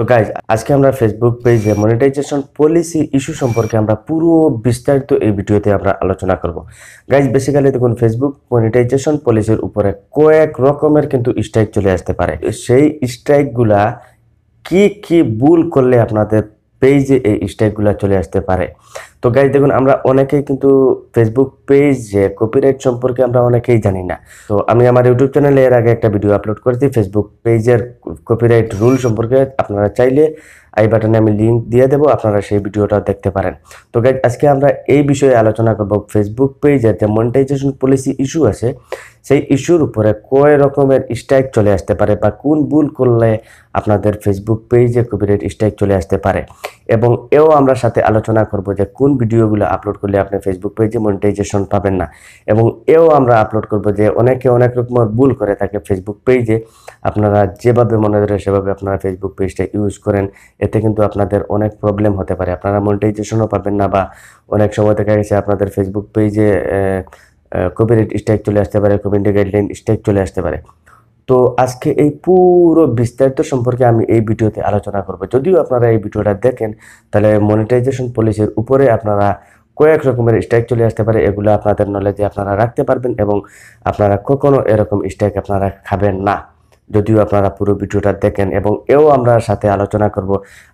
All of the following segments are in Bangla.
তো গাইজ আজকে আমরা ফেসবুক পেজে মনিটাইজেশন পলিসি ইস্যু সম্পর্কে আমরা পুরো বিস্তারিত এই ভিডিওতে আমরা আলোচনা করব গাইজ বেসিক্যালি দেখুন ফেসবুক মনিটাইজেশন পলিসির উপরে কয়েক রকমের কিন্তু স্ট্রাইক চলে আসতে পারে সেই স্ট্রাইকগুলা কি কি ভুল করলে আপনাদের পেজে এই স্টাইলগুলো চলে আসতে পারে তো গাইজ দেখুন আমরা অনেকেই কিন্তু ফেসবুক পেজে কপিরাইট সম্পর্কে আমরা অনেকেই জানি না তো আমি আমার ইউটিউব চ্যানেলে এর আগে একটা ভিডিও আপলোড করেছি ফেসবুক পেজের কপিরাইট রুল সম্পর্কে আপনারা চাইলে আই বাটনে আমি লিঙ্ক দিয়ে দেবো আপনারা সেই ভিডিওটা দেখতে পারেন তো গাইজ আজকে আমরা এই বিষয়ে আলোচনা করব ফেসবুক পেজে যে মনিটাইজেশন পলিসি ইস্যু আছে সেই ইস্যুর উপরে কয় রকমের স্ট্রাইক চলে আসতে পারে বা কোন ভুল করলে আপনাদের ফেসবুক পেজে কপিরাইট স্ট্রাইক চলে আসতে পারে এবং এও আমরা সাথে আলোচনা করব যে কোন ভিডিওগুলো আপলোড করলে আপনি ফেসবুক পেজে মনিটাইজেশন পাবেন না এবং এও আমরা আপলোড করব যে অনেকে অনেক রকমের ভুল করে থাকে ফেসবুক পেজে আপনারা যেভাবে মনে ধরে সেভাবে আপনারা ফেসবুক পেজটা ইউজ করেন এতে কিন্তু আপনাদের অনেক প্রবলেম হতে পারে আপনারা মনিটাইজেশনও পাবেন না বা অনেক সময় দেখা গেছে আপনাদের ফেসবুক পেজে কপিরাইট স্ট্রাইক চলে আসতে পারে কমিউনিটি গাইডলাইন স্ট্রাইক চলে আসতে পারে তো আজকে এই পুরো বিস্তারিত সম্পর্কে আমি এই ভিডিওতে আলোচনা করব যদিও আপনারা এই ভিডিওটা দেখেন তাহলে মনিটাইজেশন পলিসির উপরে আপনারা কয়েক রকমের স্ট্রাইক চলে আসতে পারে এগুলো আপনাদের নলেজে আপনারা রাখতে পারবেন এবং আপনারা কখনও এরকম স্ট্রাইক আপনারা খাবেন না যদিও আপনারা পুরো ভিডিওটা দেখেন এবং এও আমরা সাথে আলোচনা করব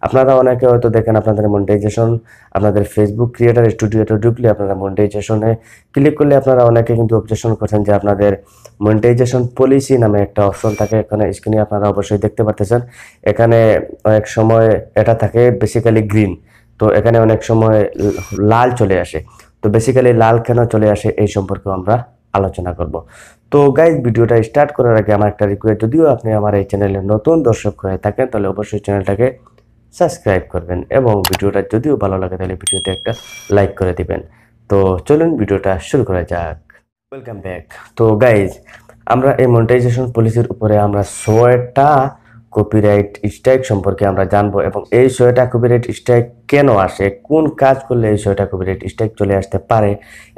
আপনারা অনেকে হয়তো দেখেন আপনাদের মনিটাইজেশন আপনাদের ফেসবুক ক্রিয়েটার স্টুডিওতে ঢুকলে আপনারা মনিটাইজেশনে ক্লিক করলে আপনারা অনেকে কিন্তু অবজেকশন করছেন যে আপনাদের মনিটাইজেশন পলিসি নামে একটা অপশন থাকে এখানে স্ক্রিনে আপনারা অবশ্যই দেখতে পারতেছেন এখানে অনেক সময় এটা থাকে বেসিক্যালি গ্রিন তো এখানে অনেক সময় লাল চলে আসে তো বেসিক্যালি লাল কেন চলে আসে এই সম্পর্কে আমরা আলোচনা করব তো গাইজ ভিডিওটা স্টার্ট করার আগে আমার একটা রিকোয়েস্ট যদিও আপনি আমার এই চ্যানেলে নতুন দর্শক হয়ে থাকেন তাহলে অবশ্যই চ্যানেলটাকে সাবস্ক্রাইব করবেন এবং ভিডিওটা যদিও ভালো লাগে তাহলে ভিডিওতে একটা লাইক করে দিবেন তো চলুন ভিডিওটা শুরু করা যাক ওয়েলকাম ব্যাক তো গাইজ আমরা এই মনিটাইজেশন পলিসির উপরে আমরা সোয়েটা কপিরাইট স্ট্রাইক সম্পর্কে আমরা জানবো এবং এই শোয়েটা কপিরাইট স্ট্রাইক কেন আসে কোন কাজ করলে এই শোয়েটা কপিরাইট স্ট্রাইক চলে আসতে পারে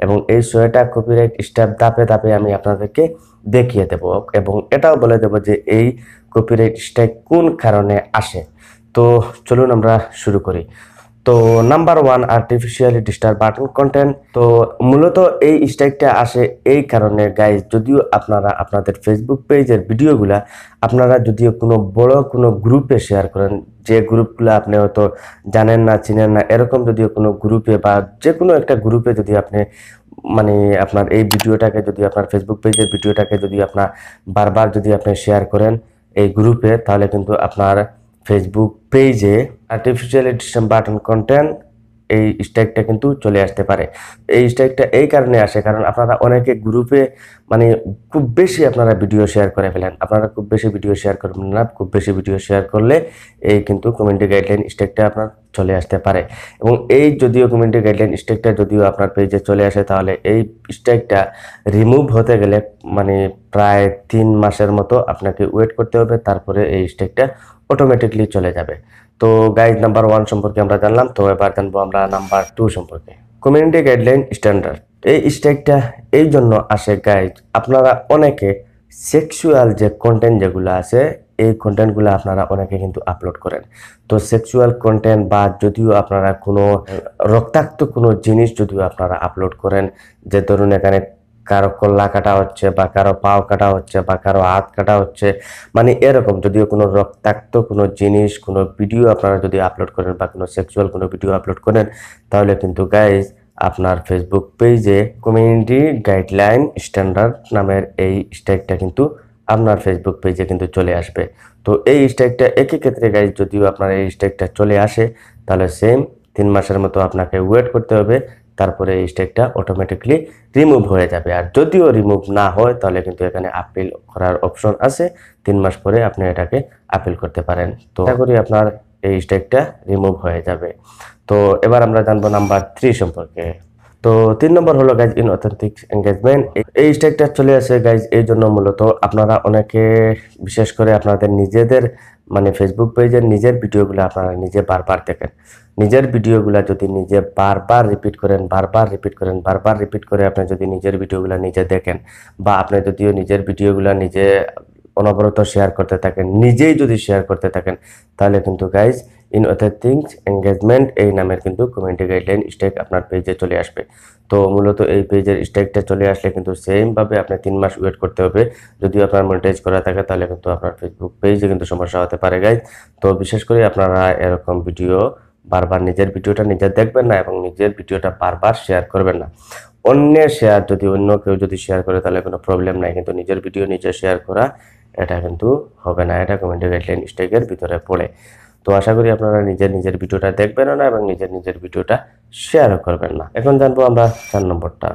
এবং এই শোয়েটা কপিরাইট স্ট্রাইক ধাপে ধাপে আমি আপনাদেরকে দেখিয়ে দেব এবং এটাও বলে দেব যে এই কপিরাইট স্ট্রাইক কোন কারণে আসে তো চলুন আমরা শুরু করি তো number one artificially disturb button content তো মূলত এই স্ট্রাইকটা আসে এই কারণে গাইজ যদিও আপনারা আপনাদের ফেসবুক পেজের ভিডিওগুলা আপনারা যদিও কোনো বড় কোনো গ্রুপে শেয়ার করেন যে গ্রুপগুলো আপনি হয়তো জানেন না চিনেন না এরকম যদিও কোনো গ্রুপে বা যে কোনো একটা গ্রুপে যদি আপনি মানে আপনার এই ভিডিওটাকে যদি আপনার ফেসবুক পেজের ভিডিওটাকে যদি আপনার বারবার যদি আপনি শেয়ার করেন এই গ্রুপে তাহলে কিন্তু আপনার ফেসবুক পেজে আর্টিফিশিয়াল এডিশন বাটন কন্টেন্ট এই স্ট্রাইকটা কিন্তু চলে আসতে পারে এই স্ট্রাইকটা এই কারণে আসে কারণ আপনারা অনেকে গ্রুপে মানে খুব বেশি আপনারা ভিডিও শেয়ার করে ফেলেন আপনারা খুব বেশি ভিডিও শেয়ার করবেন না খুব বেশি ভিডিও শেয়ার করলে এই কিন্তু কমিউনিটি গাইডলাইন স্ট্রাইকটা আপনার চলে আসতে পারে এবং এই যদিও কমিউনিটি গাইডলাইন স্ট্রাইকটা যদিও আপনার পেজে চলে আসে তাহলে এই স্ট্রাইকটা রিমুভ হতে গেলে মানে প্রায় তিন মাসের মতো আপনাকে ওয়েট করতে হবে তারপরে এই স্ট্রাইকটা অটোমেটিকলি চলে যাবে তো গাইড নাম্বার ওয়ান সম্পর্কে আমরা জানলাম তো এবার জানবো আমরা নাম্বার টু সম্পর্কে কমিউনিটি গাইডলাইন স্ট্যান্ডার্ড এই স্ট্রাইকটা এই জন্য আসে গাইড আপনারা অনেকে সেক্সুয়াল যে কন্টেন্ট যেগুলো আছে এই কন্টেন্টগুলো আপনারা অনেকে কিন্তু আপলোড করেন তো সেক্সুয়াল কন্টেন্ট বা যদিও আপনারা কোনো রক্তাক্ত কোনো জিনিস যদিও আপনারা আপলোড করেন যে ধরুন এখানে কারো কল্লা কাটা হচ্ছে বা কারো পাও কাটা হচ্ছে বা কারো হাত কাটা হচ্ছে মানে এরকম যদিও কোনো রক্তাক্ত কোনো জিনিস কোনো ভিডিও আপনারা যদি আপলোড করেন বা কোনো সেক্সুয়াল কোনো ভিডিও আপলোড করেন তাহলে কিন্তু গাইজ আপনার ফেসবুক পেজে কমিউনিটি গাইডলাইন স্ট্যান্ডার্ড নামের এই স্ট্যাগটা কিন্তু আপনার ফেসবুক পেজে কিন্তু চলে আসবে তো এই স্ট্যাগটা একই ক্ষেত্রে গাইজ যদিও আপনার এই স্ট্যাগটা চলে আসে তাহলে সেম তিন মাসের মতো আপনাকে ওয়েট করতে হবে তারপরে এই স্টেকটা অটোমেটিকলি রিমুভ হয়ে যাবে আর যদিও রিমুভ না হয় তাহলে কিন্তু এখানে আপিল করার অপশন আছে তিন মাস পরে আপনি এটাকে আপিল করতে পারেন তো আশা করি আপনার এই স্টেকটা রিমুভ হয়ে যাবে তো এবার আমরা জানবো নাম্বার থ্রি সম্পর্কে তো তিন নম্বর হলো গাইজ ইনঅথেন্টিক এঙ্গেজমেন্ট এই স্টেজটা চলে আসে গাইজ এই জন্য মূলত আপনারা অনেকে বিশেষ করে আপনাদের নিজেদের মানে ফেসবুক পেজের নিজের ভিডিওগুলো আপনারা নিজে বারবার দেখেন নিজের ভিডিওগুলো যদি নিজে বারবার রিপিট করেন বারবার রিপিট করেন বারবার রিপিট করে আপনি যদি নিজের ভিডিওগুলো নিজে দেখেন বা আপনি যদিও নিজের ভিডিওগুলো নিজে অনবরত শেয়ার করতে থাকেন নিজেই যদি শেয়ার করতে থাকেন তাহলে কিন্তু guys in other things engagement এই নামের কিন্তু কমিউনিটি গাইডলাইন স্ট্যাক আপনার পেজে চলে আসবে তো মূলত এই পেজের স্ট্যাকটা চলে আসলে কিন্তু সেমভাবে আপনি তিন মাস ওয়েট করতে হবে যদি আপনার মনিটাইজ করা থাকে তাহলে কিন্তু আপনার ফেসবুক পেজে কিন্তু সমস্যা হতে পারে গাইজ তো বিশেষ করে আপনারা এরকম ভিডিও বারবার নিজের ভিডিওটা নিজে দেখবেন না এবং নিজের ভিডিওটা বারবার শেয়ার করবেন না অন্যের শেয়ার যদি অন্য কেউ যদি শেয়ার করে তাহলে কোনো প্রবলেম নাই কিন্তু নিজের ভিডিও নিজে শেয়ার করা এটা কিন্তু হবে না এটা কমিউনিটি গাইডলাইন স্ট্যাকের ভিতরে পড়ে তো আশা করি আপনারা নিজের নিজের ভিডিওটা দেখবেন না এবং নিজের নিজের ভিডিওটা শেয়ারও করবেন না এখন জানবো আমরা চার নম্বরটা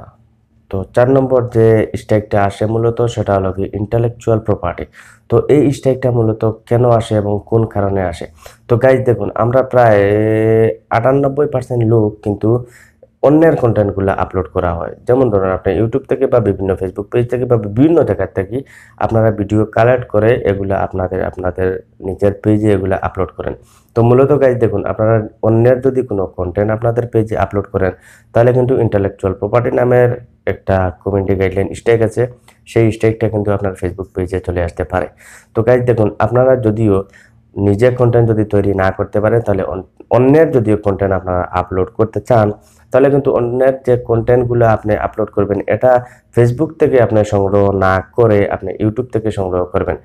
তো চার নম্বর যে স্ট্রাইকটা আসে মূলত সেটা হলো কি ইন্টালেকচুয়াল প্রপার্টি তো এই স্ট্রাইকটা মূলত কেন আসে এবং কোন কারণে আসে তো গাইজ দেখুন আমরা প্রায় আটানব্বই পার্সেন্ট লোক কিন্তু অন্যের কন্টেন্টগুলো আপলোড করা হয় যেমন ধরুন আপনার ইউটিউব থেকে বা বিভিন্ন ফেসবুক পেজ থেকে বা বিভিন্ন জায়গার থেকে আপনারা ভিডিও কালেক্ট করে এগুলো আপনাদের আপনাদের নিজের পেজে এগুলো আপলোড করেন তো মূলত গাছ দেখুন আপনারা অন্যের যদি কোনো কন্টেন্ট আপনাদের পেজে আপলোড করেন তাহলে কিন্তু ইন্টালেকচুয়াল প্রপার্টি নামের একটা কমিউনিটি গাইডলাইন স্ট্রাইক আছে সেই স্ট্রাইকটা কিন্তু আপনার ফেসবুক পেজে চলে আসতে পারে তো গাইজ দেখুন আপনারা যদিও নিজের কন্টেন্ট যদি তৈরি না করতে পারেন তাহলে অন্যের যদি কন্টেন্ট আপনারা আপলোড করতে চান তাহলে কিন্তু অন্যের যে কন্টেন্টগুলো আপনি আপলোড করবেন এটা ফেসবুক থেকে আপনি সংগ্রহ না করে আপনি ইউটিউব থেকে সংগ্রহ করবেন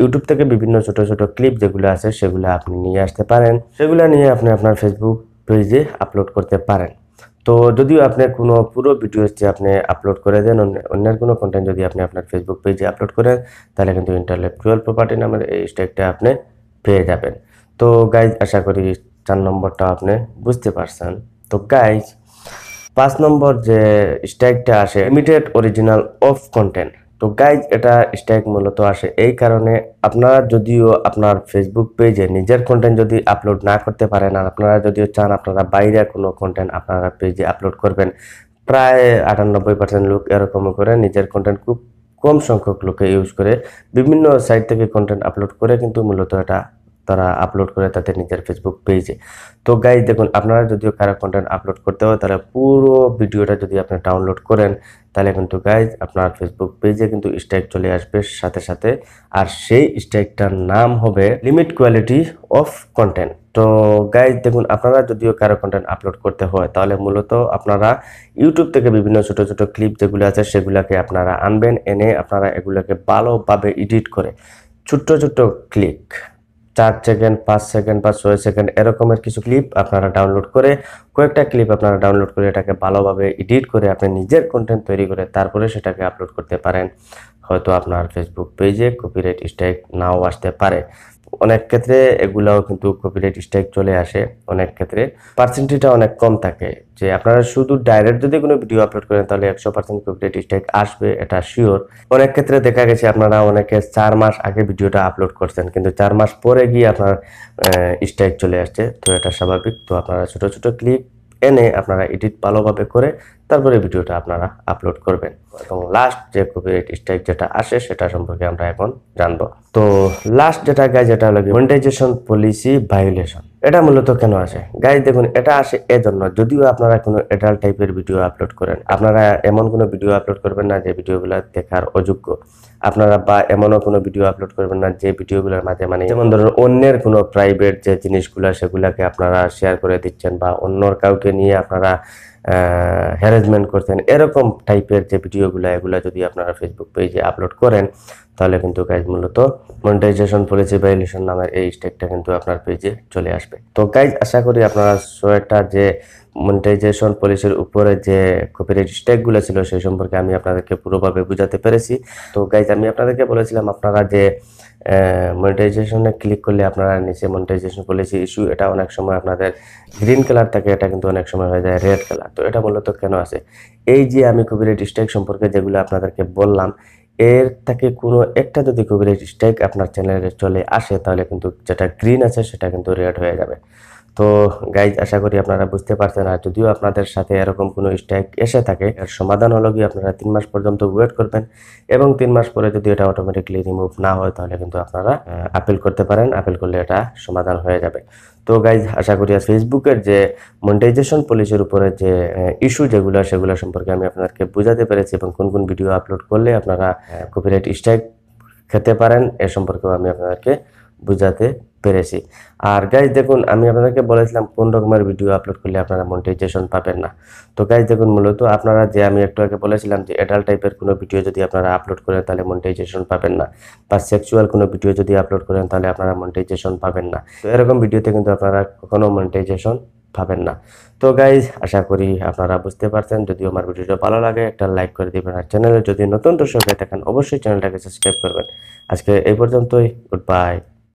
ইউটিউব থেকে বিভিন্ন ছোট ছোট ক্লিপ যেগুলো আছে সেগুলো আপনি নিয়ে আসতে পারেন সেগুলো নিয়ে আপনি আপনার ফেসবুক পেজে আপলোড করতে পারেন তো যদিও আপনি কোনো পুরো ভিডিওসটি আপনি আপলোড করে দেন অন্যের কোনো কন্টেন্ট যদি আপনি আপনার ফেসবুক পেজে আপলোড করেন তাহলে কিন্তু ইন্টারলেকচুয়াল প্রপার্টি নামের এই স্টেকটা আপনি পেয়ে যাবেন তো গাইজ আশা করি চার নম্বরটা আপনি বুঝতে পারছেন তো গাইজ পাঁচ নম্বর যে স্ট্রাইকটা আসে লিমিটেড অরিজিনাল অফ কন্টেন্ট তো গাইজ এটা স্ট্রাইক মূলত আসে এই কারণে আপনারা যদিও আপনার ফেসবুক পেজে নিজের কন্টেন্ট যদি আপলোড না করতে পারেন আর আপনারা যদিও চান আপনারা বাইরে কোনো কন্টেন্ট আপনারা পেজে আপলোড করবেন প্রায় আটানব্বই পার্সেন্ট লোক এরকম করে নিজের কন্টেন্ট খুব কম সংখ্যক লোকে ইউজ করে বিভিন্ন সাইট থেকে কন্টেন্ট আপলোড করে কিন্তু মূলত এটা তারা আপলোড করে তাদের নিজের ফেসবুক পেজে তো গাইজ দেখুন আপনারা যদিও খারাপ কন্টেন্ট আপলোড করতে হয় তাহলে পুরো ভিডিওটা যদি আপনি ডাউনলোড করেন তাহলে কিন্তু গাইজ আপনার ফেসবুক পেজে কিন্তু স্ট্রাইক চলে আসবে সাথে সাথে আর সেই স্ট্রাইকটার নাম হবে লিমিট কোয়ালিটি অফ কন্টেন্ট তো গাইজ দেখুন আপনারা যদিও কারো কন্টেন্ট আপলোড করতে হয় তাহলে মূলত আপনারা ইউটিউব থেকে বিভিন্ন ছোট ছোট ক্লিপ যেগুলো আছে সেগুলোকে আপনারা আনবেন এনে আপনারা এগুলোকে ভালোভাবে এডিট করে ছোট্ট ছোট্ট ক্লিক চার সেকেন্ড পাঁচ সেকেন্ড বা ছয় সেকেন্ড এরকমের কিছু ক্লিপ আপনারা ডাউনলোড করে কয়েকটা ক্লিপ আপনারা ডাউনলোড করে এটাকে ভালোভাবে এডিট করে আপনি নিজের কন্টেন্ট তৈরি করে তারপরে সেটাকে আপলোড করতে পারেন হয়তো আপনার ফেসবুক পেজে কপিরাইট স্ট্রাইক নাও আসতে পারে অনেক ক্ষেত্রে এগুলাও কিন্তু কপিরাইট স্ট্রাইক চলে আসে অনেক ক্ষেত্রে পার্সেন্টেজটা অনেক কম থাকে যে আপনারা শুধু ডাইরেক্ট যদি কোনো ভিডিও আপলোড করেন তাহলে একশো পার্সেন্ট কপিরাইট স্ট্রাইক আসবে এটা শিওর অনেক ক্ষেত্রে দেখা গেছে আপনারা অনেকে চার মাস আগে ভিডিওটা আপলোড করছেন কিন্তু চার মাস পরে গিয়ে আপনার স্ট্রাইক চলে আসছে তো এটা স্বাভাবিক তো আপনারা ছোটো ছোটো ক্লিপ এনে আপনারা এডিট ভালোভাবে করে তারপরে ভিডিওটা আপনারা আপলোড করবেন এবং লাস্ট যে কপিরাইট স্ট্রাইক যেটা আসে সেটা সম্পর্কে আমরা এখন জানবো তো লাস্ট যেটা গায়ে যেটা হলো মনিটাইজেশন পলিসি ভায়োলেশন এটা মূলত কেন আসে গাইজ দেখুন এটা আসে এজন্য যদিও আপনারা কোনো অ্যাডাল্ট টাইপের ভিডিও আপলোড করেন আপনারা এমন কোনো ভিডিও আপলোড করবেন না যে ভিডিওগুলো দেখার অযোগ্য আপনারা বা এমনও কোনো ভিডিও আপলোড করবেন না যে ভিডিওগুলোর মাঝে মানে যেমন ধরুন অন্যের কোনো প্রাইভেট যে জিনিসগুলো সেগুলোকে আপনারা শেয়ার করে দিচ্ছেন বা অন্যর কাউকে নিয়ে আপনারা হ্যারাসমেন্ট করছেন এরকম টাইপের যে ভিডিওগুলো এগুলো যদি আপনারা ফেসবুক পেজে আপলোড করেন তাহলে কিন্তু গাইজ মূলত মনিটাইজেশন পলিসি ভাইলেশন নামের এই স্টেকটা কিন্তু আপনার পেজে চলে আসবে তো গাইজ আশা করি আপনারা সোয়েটার যে মনিটাইজেশন পলিসির উপরে যে কপিরাইট স্টেকগুলো ছিল সেই সম্পর্কে আমি আপনাদেরকে পুরোভাবে বুঝাতে পেরেছি তো গাইজ আমি আপনাদেরকে বলেছিলাম আপনারা যে মনিটাইজেশনে ক্লিক করলে আপনারা নিচে মনিটাইজেশন পলিসি ইস্যু এটা অনেক সময় আপনাদের গ্রিন কালার থাকে এটা কিন্তু অনেক সময় হয়ে যায় রেড কালার তো এটা মূলত কেন আছে এই যে আমি কপিরাইট স্টেক সম্পর্কে যেগুলো আপনাদেরকে বললাম এর থেকে কোনো একটা যদি কপিরাইট স্ট্রাইক আপনার চ্যানেলে চলে আসে তাহলে কিন্তু যেটা গ্রিন আছে সেটা কিন্তু রেড হয়ে যাবে তো গাইজ আশা করি আপনারা বুঝতে পারছেন আর যদিও আপনাদের সাথে এরকম কোনো স্ট্রাইক এসে থাকে এর সমাধান হলো গিয়ে আপনারা তিন মাস পর্যন্ত ওয়েট করবেন এবং তিন মাস পরে যদি এটা অটোমেটিকলি রিমুভ না হয় তাহলে কিন্তু আপনারা আপিল করতে পারেন আপিল করলে এটা সমাধান হয়ে যাবে তো গাইজ আশা করি ফেসবুকের যে মনিটাইজেশন পলিসির উপরে যে ইস্যু যেগুলো সেগুলো সম্পর্কে আমি আপনাদেরকে বোঝাতে পেরেছি এবং কোন কোন ভিডিও আপলোড করলে আপনারা কপিরাইট স্ট্রাইক খেতে পারেন এ সম্পর্কেও আমি আপনাদেরকে বোঝাতে পেরেছি আর গাইজ দেখুন আমি আপনাদেরকে বলেছিলাম কোন রকমের ভিডিও আপলোড করলে আপনারা মনিটাইজেশন পাবেন না তো গাইজ দেখুন মূলত আপনারা যে আমি একটু আগে বলেছিলাম যে অ্যাডাল্ট টাইপের কোনো ভিডিও যদি আপনারা আপলোড করেন তাহলে মনিটাইজেশন পাবেন না বা সেক্সুয়াল কোনো ভিডিও যদি আপলোড করেন তাহলে আপনারা মনিটাইজেশন পাবেন না তো এরকম ভিডিওতে কিন্তু আপনারা কখনো মনিটাইজেশন পাবেন না তো গাইজ আশা করি আপনারা বুঝতে পারছেন যদি আমার ভিডিওটা ভালো লাগে একটা লাইক করে দেবেন আর চ্যানেলে যদি নতুন দর্শক হয়ে থাকেন অবশ্যই চ্যানেলটাকে সাবস্ক্রাইব করবেন আজকে এই পর্যন্তই গুড বাই